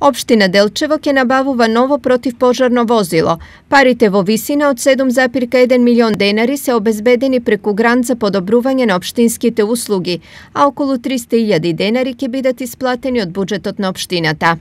Обштина Делчево ќе набавува ново противпожарно возило. Парите во висина од 7,1 милион денари се обезбедени преку грант за подобрување на обштинските услуги, а околу 300.000 денари ќе бидат исплатени од буџетот на обштината.